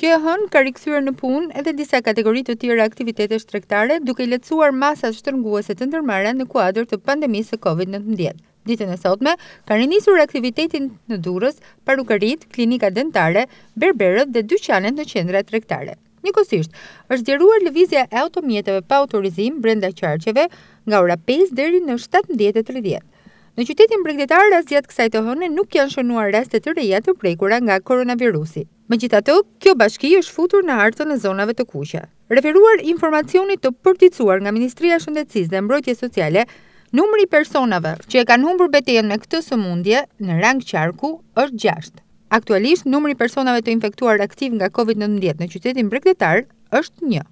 Kjo e hënë ka rikthyer në punë edhe disa kategoritë të tjera aktivitetës shtrektare duke i letësuar masat shtërnguese të ndërmare në kuadrë të pandemisë të COVID-19. Ditën e sotme, ka rinisur aktivitetin në durës, parukërit, klinika dentare, berberët dhe dyqanet në qendra tregtare. Nikosisht, është djeruar levizja e automjetëve pa autorizim brenda qarqeve nga ora 5 dheri në 17.30. Në qytetin bregdetar, rastjet kësaj të hënë nuk janë shënuar rastet të reja të prekura nga koronavirusi. Me gjitha të, kjo bashki është futur në hartën në zonave të kusha. Referuar informacionit të përticuar nga Ministria Shëndecis dhe Mbrojtje Sociale, numri personave që e kanë humbur betejen me këtë sëmundje në rang qarku është gjasht. Aktualisht, numri personave të infektuar aktiv nga COVID-19 në qytetin bregdetar është një.